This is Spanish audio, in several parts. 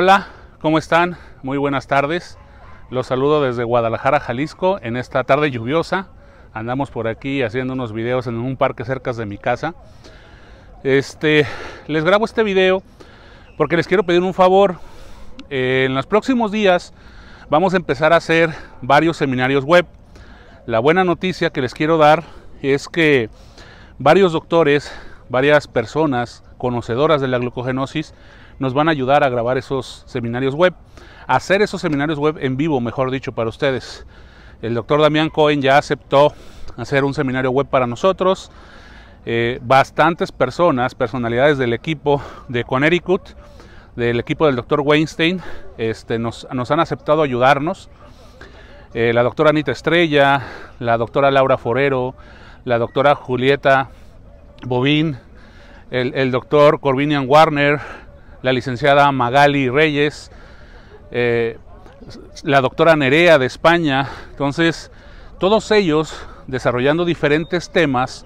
Hola, ¿cómo están? Muy buenas tardes. Los saludo desde Guadalajara, Jalisco, en esta tarde lluviosa. Andamos por aquí haciendo unos videos en un parque cerca de mi casa. Este, les grabo este video porque les quiero pedir un favor. Eh, en los próximos días vamos a empezar a hacer varios seminarios web. La buena noticia que les quiero dar es que varios doctores, varias personas conocedoras de la glucogenosis nos van a ayudar a grabar esos seminarios web, hacer esos seminarios web en vivo, mejor dicho, para ustedes. El doctor Damián Cohen ya aceptó hacer un seminario web para nosotros. Eh, bastantes personas, personalidades del equipo de Connecticut, del equipo del doctor Weinstein, este, nos, han aceptado ayudarnos. Eh, la doctora Anita Estrella, la doctora Laura Forero, la doctora Julieta Bovín, el, el doctor Corvinian Warner, la licenciada Magali Reyes, eh, la doctora Nerea de España. Entonces, todos ellos desarrollando diferentes temas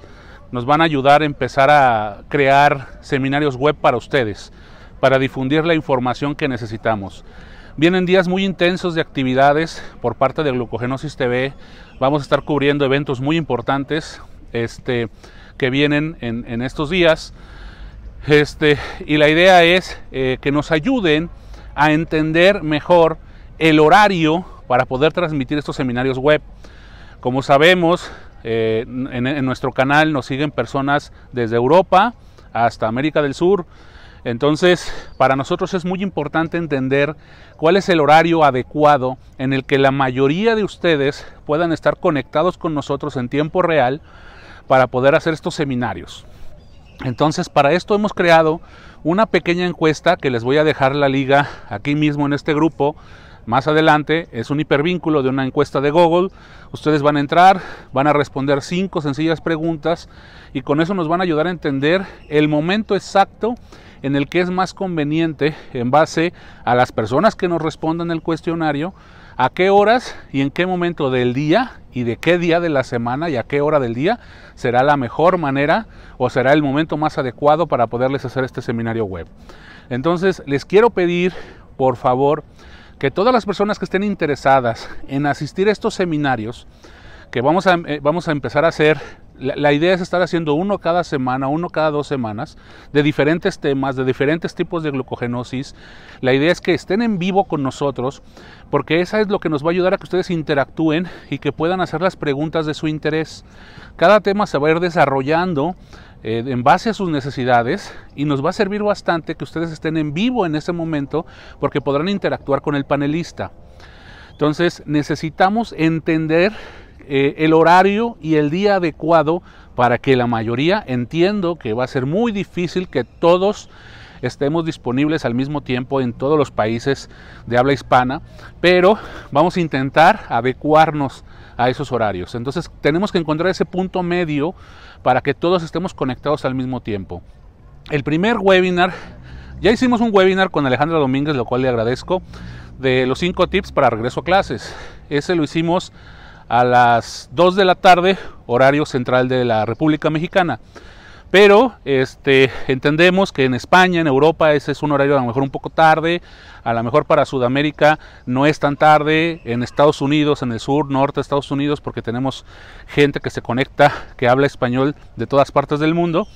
nos van a ayudar a empezar a crear seminarios web para ustedes, para difundir la información que necesitamos. Vienen días muy intensos de actividades por parte de Glucogenosis TV. Vamos a estar cubriendo eventos muy importantes este, que vienen en estos días. Este, y la idea es eh, que nos ayuden a entender mejor el horario para poder transmitir estos seminarios web. Como sabemos, eh, en nuestro canal nos siguen personas desde Europa hasta América del Sur. Entonces, para nosotros es muy importante entender cuál es el horario adecuado en el que la mayoría de ustedes puedan estar conectados con nosotros en tiempo real para poder hacer estos seminarios. Entonces, para esto hemos creado una pequeña encuesta que les voy a dejar la liga aquí mismo en este grupo. Más adelante es un hipervínculo de una encuesta de Google. Ustedes van a entrar, van a responder cinco sencillas preguntas y con eso nos van a ayudar a entender el momento exacto en el que es más conveniente, en base a las personas que nos respondan el cuestionario, a qué horas y en qué momento del día y de qué día de la semana y a qué hora del día será la mejor manera o será el momento más adecuado para poderles hacer este seminario web. Entonces, les quiero pedir, por favor, que todas las personas que estén interesadas en asistir a estos seminarios, que vamos a, eh, vamos a empezar a hacer la, idea es estar haciendo uno cada semana, uno cada dos semanas, de diferentes temas, de diferentes tipos de glucogenosis. La idea es que estén en vivo con nosotros, porque esa es lo que nos va a ayudar a que ustedes interactúen y que puedan hacer las preguntas de su interés. Cada tema se va a ir desarrollando eh, en base a sus necesidades y nos va a servir bastante que ustedes estén en vivo en ese momento, porque podrán interactuar con el panelista. Entonces necesitamos entender eh, el horario y el día adecuado para que la mayoría entiendo que va a ser muy difícil que todos estemos disponibles al mismo tiempo en todos los países de habla hispana, pero vamos a intentar adecuarnos a esos horarios. Entonces tenemos que encontrar ese punto medio para que todos estemos conectados al mismo tiempo. El primer webinar, ya hicimos un webinar con Alejandra Domínguez, lo cual le agradezco, de los cinco tips para regreso a clases. Ese lo hicimos a las 2 de la tarde, horario central de la República Mexicana. Pero este, entendemos que en España, en Europa, ese es un horario a lo mejor un poco tarde, a lo mejor para Sudamérica no es tan tarde, en Estados Unidos, en el sur, norte de Estados Unidos, porque tenemos gente que se conecta, que habla español de todas partes del mundo.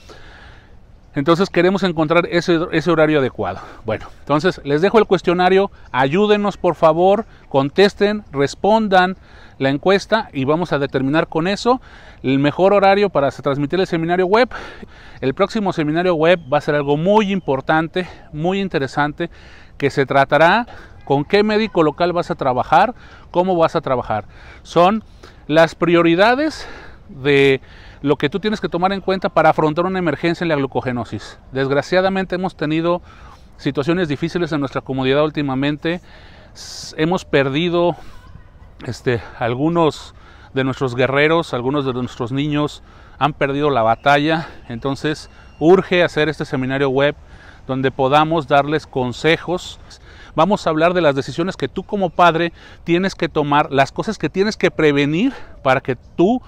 Entonces queremos encontrar ese, horario adecuado. Bueno, entonces les dejo el cuestionario, ayúdenos por favor, contesten, respondan la encuesta y vamos a determinar con eso el mejor horario para transmitir el seminario web. El próximo seminario web va a ser algo muy importante, muy interesante, que se tratará con qué médico local vas a trabajar, cómo vas a trabajar. Son las prioridades de lo que tú tienes que tomar en cuenta para afrontar una emergencia en la glucogenosis. Desgraciadamente hemos tenido situaciones difíciles en nuestra comunidad últimamente. Hemos perdido este, algunos de nuestros guerreros, algunos de nuestros niños han perdido la batalla. Entonces urge hacer este seminario web donde podamos darles consejos. Vamos a hablar de las decisiones que tú como padre tienes que tomar, las cosas que tienes que prevenir para que tú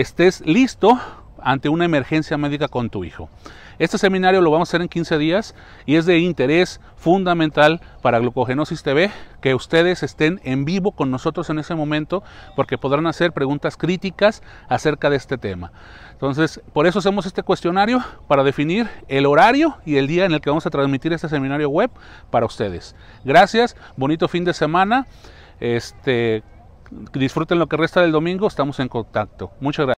estés listo ante una emergencia médica con tu hijo. Este seminario lo vamos a hacer en 15 días y es de interés fundamental para Glucogenosis TV que ustedes estén en vivo con nosotros en ese momento porque podrán hacer preguntas críticas acerca de este tema. Entonces, por eso hacemos este cuestionario para definir el horario y el día en el que vamos a transmitir este seminario web para ustedes. Gracias, bonito fin de semana. Este, Disfruten lo que resta del domingo, estamos en contacto. Muchas gracias.